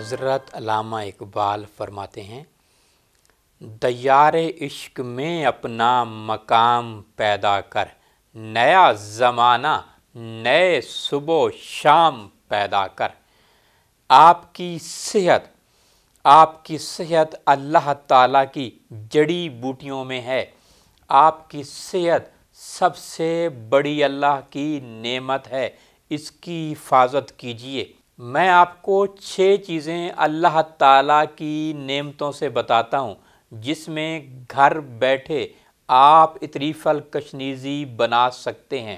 حضرت علامہ اقبال فرماتے ہیں دیار عشق میں اپنا مقام پیدا کر نیا زمانہ نئے صبح و شام پیدا کر آپ کی صحت آپ کی صحت اللہ تعالیٰ کی جڑی بوٹیوں میں ہے آپ کی صحت سب سے بڑی اللہ کی نعمت ہے اس کی حفاظت کیجیے میں آپ کو چھ چیزیں اللہ تعالیٰ کی نعمتوں سے بتاتا ہوں جس میں گھر بیٹھے آپ اطریف الکشنیزی بنا سکتے ہیں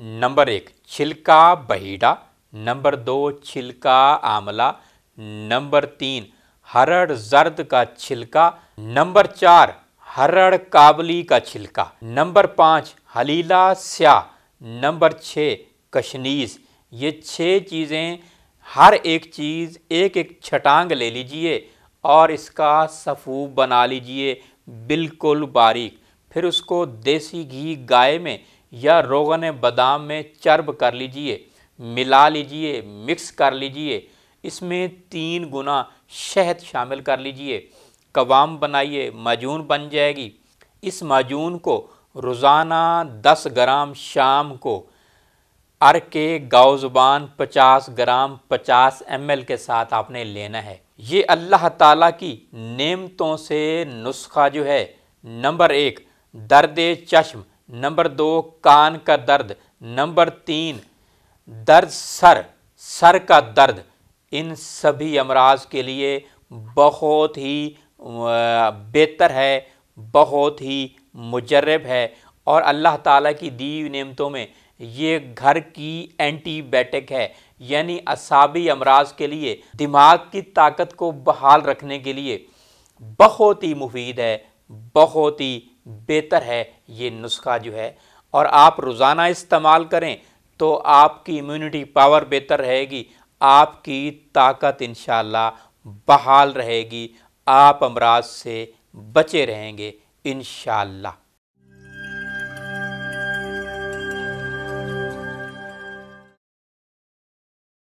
نمبر ایک چھلکا بہیڑا نمبر دو چھلکا آملہ نمبر تین ہرڑ زرد کا چھلکا نمبر چار ہرڑ کابلی کا چھلکا نمبر پانچ حلیلہ سیاہ نمبر چھ کشنیز یہ چھ چیزیں ہر ایک چیز ایک ایک چھٹانگ لے لیجئے اور اس کا صفو بنا لیجئے بالکل باریک پھر اس کو دیسی گھی گائے میں یا روغن بادام میں چرب کر لیجئے ملا لیجئے مکس کر لیجئے اس میں تین گنا شہد شامل کر لیجئے قوام بنائیے ماجون بن جائے گی اس ماجون کو روزانہ دس گرام شام کو ار کے گاؤ زبان پچاس گرام پچاس ایم ایل کے ساتھ آپ نے لینا ہے یہ اللہ تعالیٰ کی نعمتوں سے نسخہ جو ہے نمبر ایک درد چشم نمبر دو کان کا درد نمبر تین درد سر سر کا درد ان سبھی امراض کے لیے بہت ہی بہتر ہے بہت ہی مجرب ہے اور اللہ تعالیٰ کی دیو نعمتوں میں یہ گھر کی اینٹی بیٹک ہے یعنی اعصابی امراض کے لیے دماغ کی طاقت کو بحال رکھنے کے لیے بہت ہی مفید ہے بہت ہی بہتر ہے یہ نسخہ جو ہے اور آپ روزانہ استعمال کریں تو آپ کی امیونٹی پاور بہتر رہے گی آپ کی طاقت انشاءاللہ بحال رہے گی آپ امراض سے بچے رہیں گے انشاءاللہ